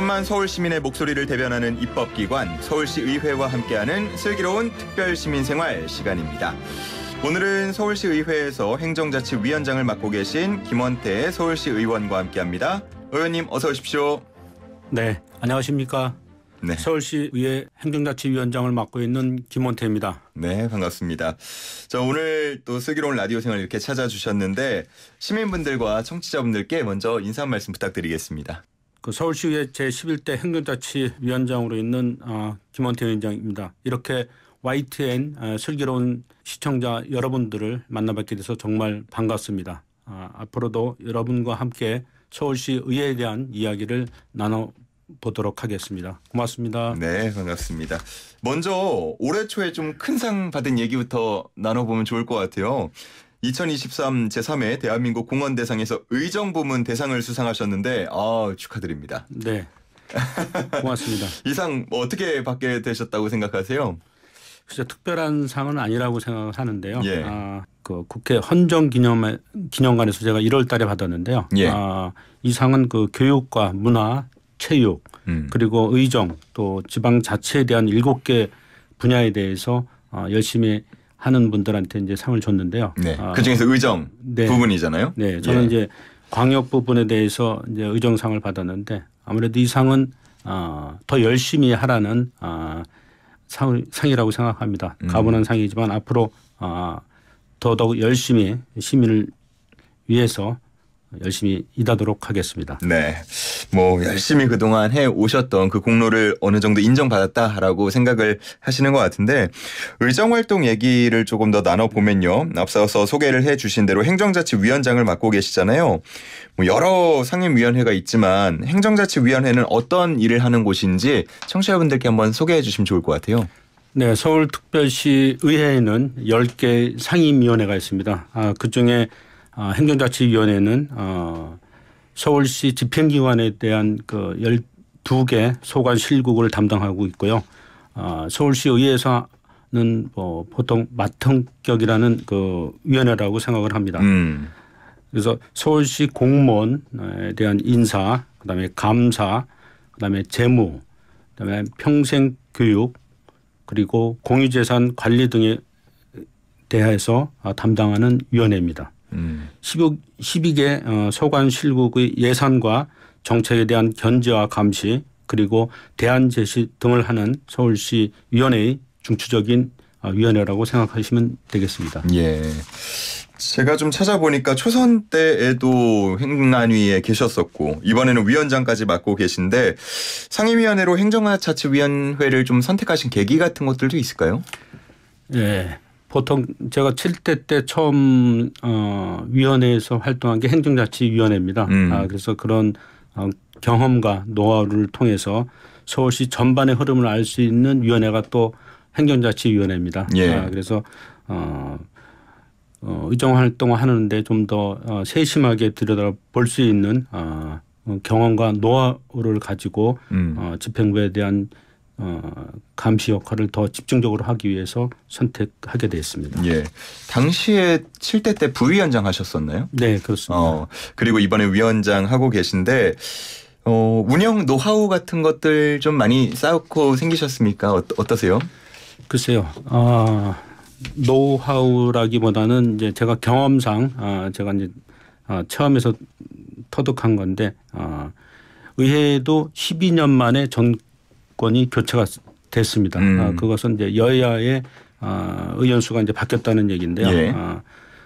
천만 서울 시민의 목소리를 대변하는 입법기관 서울시의회와 함께하는 슬기로운 특별시민생활 시간입니다. 오늘은 서울시의회에서 행정자치위원장을 맡고 계신 김원태 서울시 의원과 함께합니다. 의원님 어서 오십시오. 네, 안녕하십니까. 네. 서울시 의회 행정자치위원장을 맡고 있는 김원태입니다. 네, 반갑습니다. 자, 오늘 또 슬기로운 라디오 생활 이렇게 찾아주셨는데 시민분들과 청취자분들께 먼저 인사 말씀 부탁드리겠습니다. 그 서울시의회 제11대 행정자치위원장으로 있는 어, 김원태 위원장입니다. 이렇게 YTN 어, 슬기로운 시청자 여러분들을 만나뵙게 돼서 정말 반갑습니다. 어, 앞으로도 여러분과 함께 서울시 의회에 대한 이야기를 나눠 보도록 하겠습니다. 고맙습니다. 네, 반갑습니다. 먼저 올해 초에 좀 큰 상 받은 얘기부터 나눠보면 좋을 것 같아요. 2023 제3회 대한민국 공헌 대상에서 의정 부문 대상을 수상하셨는데 아, 축하드립니다. 네. 고맙습니다. 이상 뭐 어떻게 받게 되셨다고 생각하세요? 글쎄 특별한 상은 아니라고 생각하는데요. 예. 아, 그 국회 헌정 기념 기념관에서 제가 1월 달에 받았는데요. 예. 아, 이 상은 그 교육과 문화, 체육, 음. 그리고 의정 또 지방 자체에 대한 7개 분야에 대해서 어, 열심히 하는 분들한테 이제 상을 줬는데요. 네. 아, 그 중에서 의정 네. 부분이잖아요. 네. 저는 예. 이제 광역 부분에 대해서 이제 의정상을 받았는데 아무래도 이 상은 어, 더 열심히 하라는 어, 아, 상, 상이라고 생각합니다. 가문한 음. 상이지만 앞으로 어, 더더욱 열심히 시민을 위해서 열심히 일하도록 하겠습니다. 네. 뭐 열심히 그동안 해 오셨던 그 공로를 어느 정도 인정받았다라고 생각을 하시는 것 같은데 의정 활동 얘기를 조금 더 나눠 보면요. 앞서서 소개를 해 주신 대로 행정자치위원장을 맡고 계시잖아요. 뭐 여러 상임위원회가 있지만 행정자치위원회는 어떤 일을 하는 곳인지 청취자분들께 한번 소개해 주시면 좋을 것 같아요. 네, 서울특별시 의회에는 10개 상임위원회가 있습니다. 아, 그중에 어, 행정자치위원회는 어, 서울시 집행기관에 대한 그 12개 소관 실국을 담당하고 있고요. 어, 서울시 의회에서는 뭐 보통 마통격이라는 그 위원회라고 생각을 합니다. 음. 그래서 서울시 공무원에 대한 인사, 그다음에 감사, 그다음에 재무, 그다음에 평생 교육 그리고 공유재산 관리 등에 대해서 담당하는 위원회입니다. 음. 12개 어, 소관실국의 예산과 정책에 대한 견제와 감시 그리고 대안 제시 등을 하는 서울시 위원회의 중추적인 어, 위원회라고 생각하시면 되겠습니다. 예. 제가 좀 찾아보니까 초선 때에도 행안위에 계셨었고 이번에는 위원장까지 맡고 계신데 상임위원회로 행정자치위원회를 좀 선택하신 계기 같은 것들도 있을까요? 예. 보통 제가 칠대때 처음 어, 위원회에서 활동한 게 행정자치위원회입니다. 음. 아, 그래서 그런 어, 경험과 노하우를 통해서 서울시 전반의 흐름을 알 수 있는 위원회가 또 행정자치위원회입니다. 예. 아, 그래서 어, 어, 의정 활동을 하는데 좀 더 어, 세심하게 들여다볼 수 있는 어, 경험과 노하우를 가지고 음. 어, 집행부에 대한 어, 감시 역할을 더 집중적으로 하기 위해서 선택하게 됐습니다. 예. 당시에 7대 때 부위원장 하셨었나요? 네, 그렇습니다. 어, 그리고 이번에 위원장 하고 계신데 어, 운영 노하우 같은 것들 좀 많이 쌓고 생기셨습니까? 어, 떠세요 글쎄요. 아, 노하우라기보다는 이제 제가 경험상 아, 제가 이제 아, 처음에서 터득한 건데 아, 의회도 12년 만에 전 정권이 교체가 됐습니다. 음. 아, 그것은 이제 여야의 아, 의원 수가 이제 바뀌었다는 얘기인데요. 예. 아,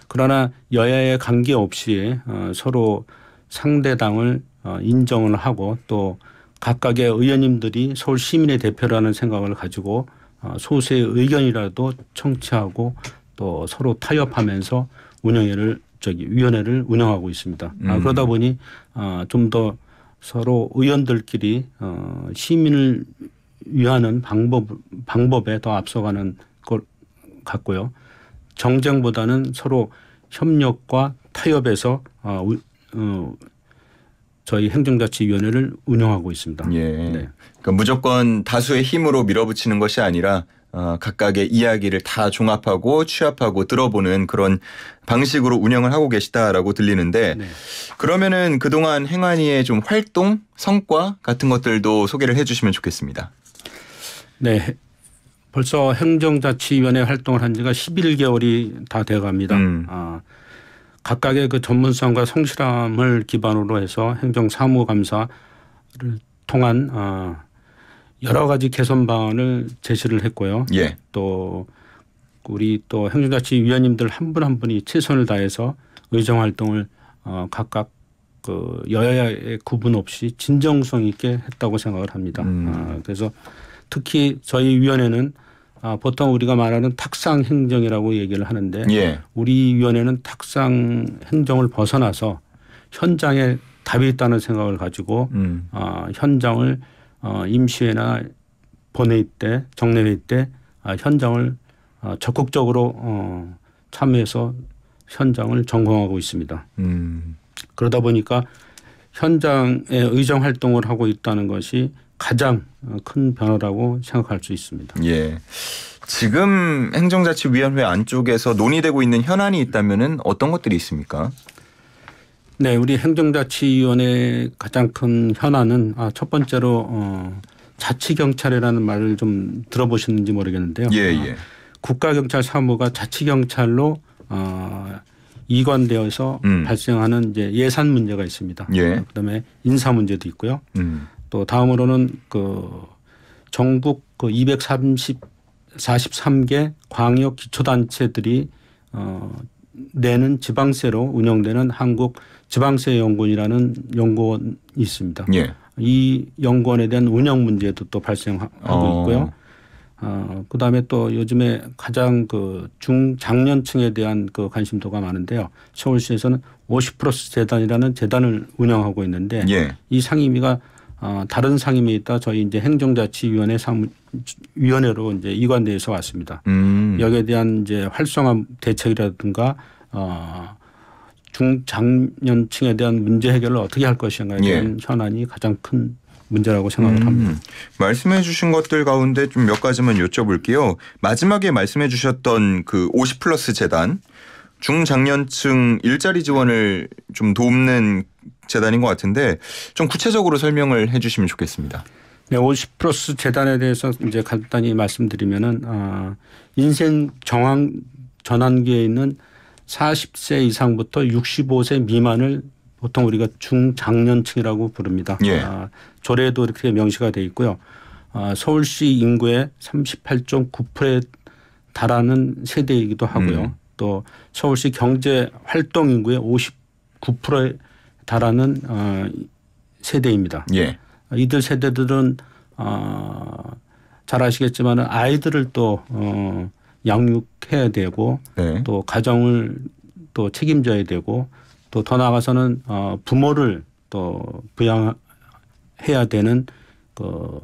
그러나 여야의 관계없이 어, 서로 상대당을 어, 인정을 하고 또 각각의 의원님들이 서울 시민의 대표라는 생각을 가지고 어, 소수의 의견이라도 청취하고 또 서로 타협하면서 운영회를 저기 위원회를 운영하고 있습니다. 아, 음. 그러다 보니 아, 좀더 서로 의원들끼리 어, 시민을 위하는 방법 방법에 더 앞서가는 것 같고요. 정쟁보다는 서로 협력과 타협에서 어, 어, 저희 행정자치위원회를 운영하고 있습니다. 예. 네. 그러니까 무조건 다수의 힘으로 밀어붙이는 것이 아니라 어, 각각의 이야기를 다 종합하고 취합하고 들어보는 그런 방식으로 운영을 하고 계시다라고 들리는데 네. 그러면은 그동안 행안위의 좀 활동 성과 같은 것들도 소개를 해주시면 좋겠습니다. 네. 벌써 행정자치위원회 활동을 한 지가 11개월이 다 돼갑니다. 음. 아, 각각의 그 전문성과 성실함을 기반으로 해서 행정사무감사를 통한 어, 여러 가지 개선 방안을 제시를 했고요. 예. 또 우리 또 행정자치위원님들 한 분 한 분이 최선을 다해서 의정 활동을 어 각각 그 여야의 구분 없이 진정성 있게 했다고 생각을 합니다. 음. 아, 그래서 특히 저희 위원회는 아, 보통 우리가 말하는 탁상 행정이라고 얘기를 하는데 예. 우리 위원회는 탁상 행정을 벗어나서 현장에 답이 있다는 생각을 가지고 음. 아, 현장을 어, 임시회나 본회의 때 정례회의 때 아, 현장을 아, 적극적으로 어, 참여해서 현장을 점검하고 있습니다. 음. 그러다 보니까 현장의 의정 활동을 하고 있다는 것이 가장 큰 변화라고 생각할 수 있습니다. 예. 지금 행정자치위원회 안쪽에서 논의되고 있는 현안이 있다면은 어떤 것들이 있습니까? 네, 우리 행정자치위원회의 가장 큰 현안은 아, 첫 번째로 어, 자치경찰이라는 말을 좀 들어보셨는지 모르겠는데요. 예, 아, 예. 어, 국가경찰 사무가 자치경찰로 어, 이관되어서 음. 발생하는 이제 예산 문제가 있습니다. 예. 그다음에 인사 문제도 있고요. 음. 또 다음으로는 그 전국 그 230, 43개 광역 기초단체들이 어, 내는 지방세로 운영되는 한국 지방세 연구원이라는 연구원이 있습니다. 예. 이 연구원에 대한 운영 문제도 또 발생하고 어. 있고요. 어, 그다음에 또 요즘에 가장 그 중장년층에 대한 그 관심도가 많은데요. 서울시에서는 50플러스 재단이라는 재단을 운영하고 있는데 예. 이 상임위가 어, 다른 상임위에 있다 저희 이제 행정자치위원회 상위원회로 이제 이관돼서 왔습니다. 음. 음. 여기에 대한 이제 활성화 대책이라든가 어 중장년층에 대한 문제 해결을 어떻게 할 것인가에 예. 대한 예. 현안이 가장 큰 문제라고 생각을 음. 합니다. 말씀해 주신 것들 가운데 좀 몇 가지만 여쭤볼게요. 마지막에 말씀해 주셨던 그 50 플러스 재단 중장년층 일자리 지원을 좀 돕는 재단인 것 같은데 좀 구체적으로 설명을 해 주시면 좋겠습니다. 네, 50 플러스 재단에 대해서 이제 간단히 말씀드리면은 어, 인생 정황 전환기에 있는 40세 이상부터 65세 미만을 보통 우리가 중장년층이라고 부릅니다. 예. 아, 조례에도 이렇게 명시가 돼 있고요. 아, 서울시 인구의 38.9%에 달하는 세대이기도 하고요. 음. 또 서울시 경제 활동 인구의 59%에 달하는 어, 세대입니다. 예. 이들 세대들은 어, 잘 아시겠지만 아이들을 또 어, 양육해야 되고 네. 또 가정을 또 책임져야 되고 또 더 나아가서는 어, 부모를 또 부양해야 되는 그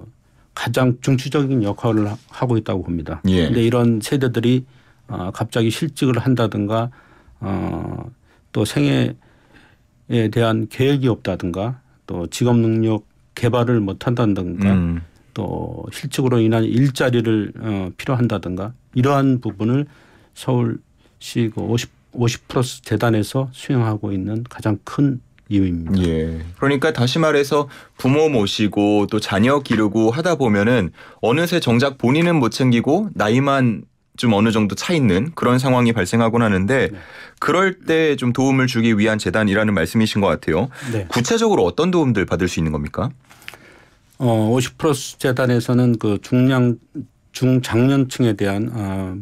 가장 중추적인 역할을 하고 있다고 봅니다. 그런데 예. 이런 세대들이 어, 갑자기 실직을 한다든가 어, 또 생애에 대한 계획이 없다든가 또 직업 능력 개발을 못 한다든가 음. 또실적으로 인한 일자리를 어, 필요한다든가 이러한 부분을 서울시 그 50, 50 플러스 재단에서 수행하고 있는 가장 큰 이유입니다. 예. 그러니까 다시 말해서 부모 모시고 또 자녀 기르고 하다 보면은 어느새 정작 본인은 못 챙기고 나이만 좀 어느 정도 차 있는 그런 상황이 발생하곤 하는데 네. 그럴 때 좀 도움을 주기 위한 재단이라는 말씀이신 것 같아요. 네. 구체적으로 어떤 도움들 받을 수 있는 겁니까? 어, 50플러스 재단에서는 그 중량 중장년층에 대한 어,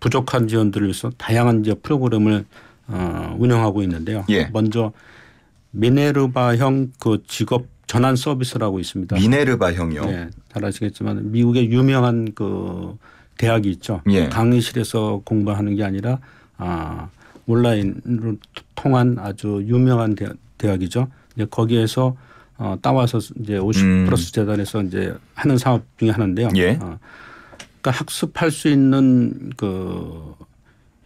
부족한 지원들을 위해서 다양한 이제 프로그램을 어, 운영하고 있는데요. 예. 먼저 미네르바형 그 직업 전환 서비스라고 있습니다. 미네르바형이요. 네, 잘 아시겠지만 미국의 유명한 그 대학이 있죠. 예. 강의실에서 공부하는 게 아니라 아, 온라인으로 통한 아주 유명한 대학, 이죠 이제 거기에서 어, 따와서 이제 50 음. 플러스 재단에서 이제 하는 사업 중에 하나인데요. 예. 어, 그러니까 학습할 수 있는 그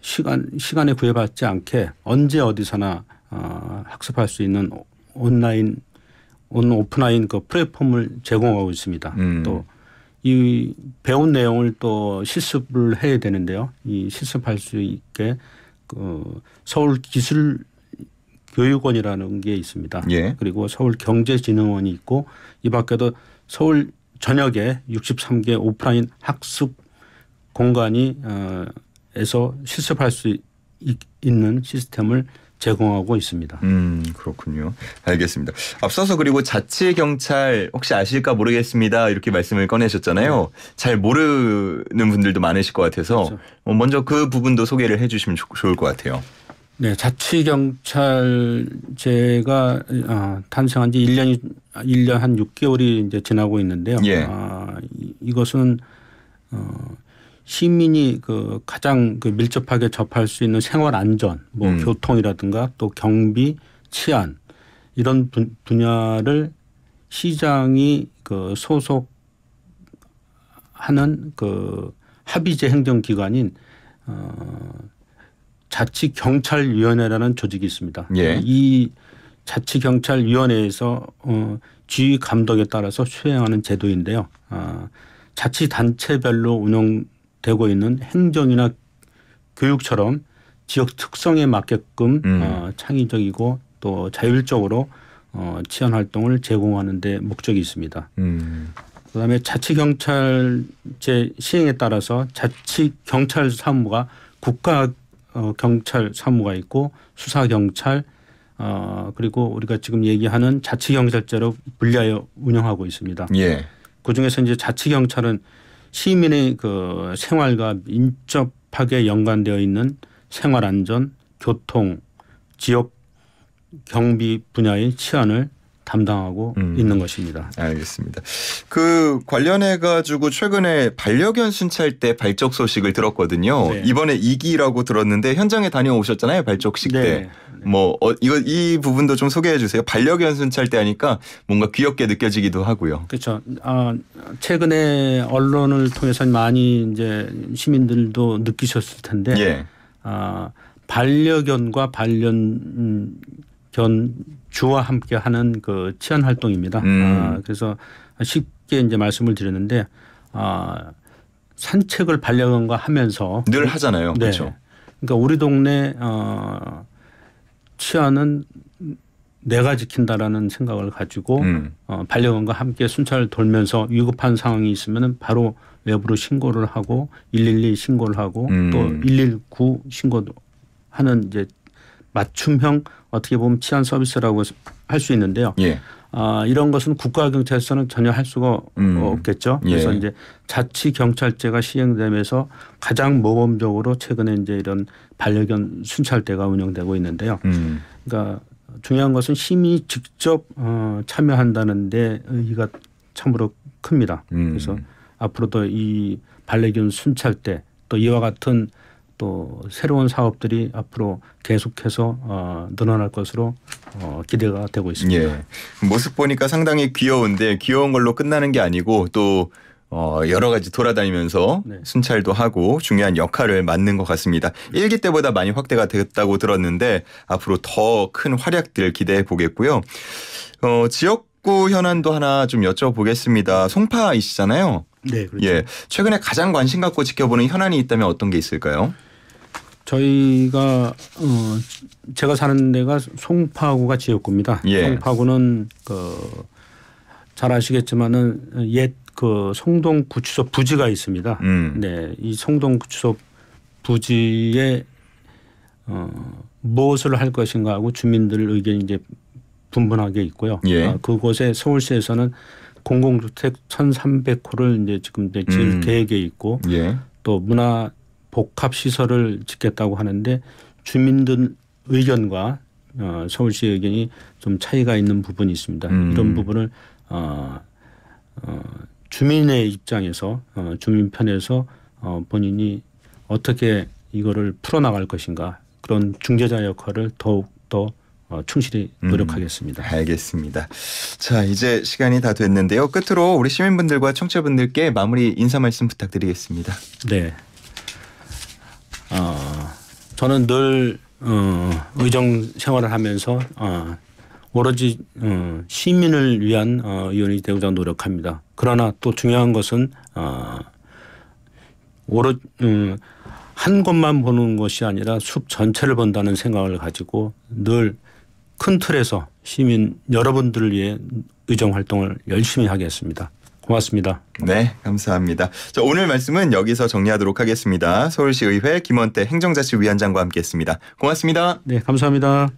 시간 시간에 구애받지 않게 언제 어디서나 어, 학습할 수 있는 온라인 온 오프라인 그 플랫폼을 제공하고 있습니다. 음. 또이 배운 내용을 또 실습을 해야 되는데요. 이 실습할 수 있게 그 서울 기술 교육원이라는 게 있습니다. 예. 그리고 서울 경제진흥원이 있고 이 밖에도 서울 전역에 63개 오프라인 학습 공간이 어 에서 실습할 수 있는 시스템을 제공하고 있습니다. 음, 그렇군요. 알겠습니다. 앞서서 그리고 자치 경찰 혹시 아실까 모르겠습니다. 이렇게 말씀을 꺼내셨잖아요. 네. 잘 모르는 분들도 많으실 것 같아서 그렇죠. 뭐 먼저 그 부분도 소개를 해 주시면 좋을 것 같아요. 네, 자치 경찰제가 아, 탄생한 지 1년이 1년 한 6개월이 이제 지나고 있는데요. 예. 아, 이것은 어 시민이 그 가장 그 밀접하게 접할 수 있는 생활 안전, 뭐 음. 교통이라든가 또 경비, 치안 이런 분, 분야를 시장이 그 소속하는 그 합의제 행정기관인 어, 자치 경찰위원회라는 조직이 있습니다. 예. 이 자치 경찰위원회에서 어, 지휘 감독에 따라서 수행하는 제도인데요. 어, 자치 단체별로 운영 되고 있는 행정이나 교육처럼 지역 특성에 맞게끔 음. 어, 창의적이고 또 자율적으로 어, 치안 활동을 제공하는 데 목적이 있습니다. 음. 그다음에 자치 경찰제 시행에 따라서 자치 경찰 사무가 국가 어, 경찰 사무가 있고 수사 경찰 어, 그리고 우리가 지금 얘기하는 자치 경찰제로 분리하여 운영하고 있습니다. 예. 그 중에서 이제 자치 경찰은 시민의 그 생활과 민접하게 연관되어 있는 생활 안전, 교통, 지역 경비 분야의 치안을 담당하고 음. 있는 것입니다. 알겠습니다. 그 관련해 가지고 최근에 반려견 순찰 때 발적 소식을 들었거든요. 네. 이번에 2기라고 들었는데 현장에 다녀오셨잖아요. 발적식 네. 때. 네. 뭐 어, 이거 이 부분도 좀 소개해 주세요. 반려견 순찰 때 하니까 뭔가 귀엽게 느껴지기도 하고요. 그렇죠. 아, 최근에 언론을 통해서 많이 이제 시민들도 느끼셨을 텐데 예. 아, 반려견과 반려견 음, 주와 함께 하는 그 치안 활동입니다. 음. 아, 그래서 쉽게 이제 말씀을 드렸는데 아, 산책을 반려견과 하면서 늘 하잖아요. 네. 그렇죠. 그러니까 우리 동네 어 치안은 내가 지킨다라는 생각을 가지고 음. 어, 반려견과 함께 순찰을 돌면서 위급한 상황이 있으면 바로 외부로 신고를 하고 112 신고를 하고 음. 또119 신고도 하는 이제 맞춤형 어떻게 보면 치안 서비스라고 할 수 있는데요. 예. 아, 이런 것은 국가경찰서는 전혀 할 수가 음. 없겠죠. 그래서 예. 이제 자치경찰제가 시행되면서 가장 모범적으로 최근에 이제 이런 반려견 순찰대가 운영되고 있는데요. 음. 그러니까 중요한 것은 시민이 직접 어, 참여한다는데 의의가 참으로 큽니다. 음. 그래서 앞으로도 이 반려견 순찰대 또 이와 같은 또 새로운 사업들이 앞으로 계속해서 어, 늘어날 것으로 어, 기대가 되고 있습니다. 예. 모습 보니까 상당히 귀여운데 귀여운 걸로 끝나는 게 아니고 또 어, 여러 가지 돌아다니면서 네. 순찰도 하고 중요한 역할을 맡는 것 같습니다. 일기 때보다 많이 확대가 됐다고 들었는데 앞으로 더 큰 활약들 기대해 보겠고요. 어, 지역구 현안도 하나 좀 여쭤보겠습니다. 송파이시잖아요. 네, 그렇죠. 예. 최근에 가장 관심 갖고 지켜보는 현안이 있다면 어떤 게 있을까요? 저희가 어 제가 사는 데가 송파구가 지역구입니다. 예. 송파구는 그잘 아시겠지만은 옛 그 송동 구치소 부지가 있습니다. 음. 네, 이 송동 구치소 부지에 어 무엇을 할 것인가 하고 주민들 의견이 이제 분분하게 있고요. 예. 아, 그곳에 서울시에서는 공공주택 1,300호를 이제 지금 이제 지을 음. 계획에 있고 예. 또 문화 복합 시설을 짓겠다고 하는데 주민들 의견과 어, 서울시의 견이좀 차이가 있는 부분이 있습니다. 음. 이런 부분을 어, 어, 주민의 입장에서 어, 주민 편에서 어, 본인이 어떻게 이거를 풀어나갈 것인가 그런 중재자 역할을 더욱 더 어, 충실히 음. 노력하겠습니다. 음, 알겠습니다. 자, 이제 시간이 다 됐는데요. 끝으로 우리 시민분들과 청취자분들께 마무리 인사 말씀 부탁드리겠습니다. 네. 어, 저는 늘 어, 의정 생활을 하면서 어, 오로지 어, 시민을 위한 어, 의원이 되고자 노력합니다. 그러나 또 중요한 것은 어, 오로 음, 한 곳만 보는 것이 아니라 숲 전체를 본다는 생각을 가지고 늘 큰 틀에서 시민 여러분들을 위해 의정 활동을 열심히 하겠습니다. 고맙습니다. 네, 감사합니다. 자, 오늘 말씀은 여기서 정리하도록 하겠습니다. 서울시의회 김원태 행정자치위원장과 함께했습니다. 고맙습니다. 네, 감사합니다.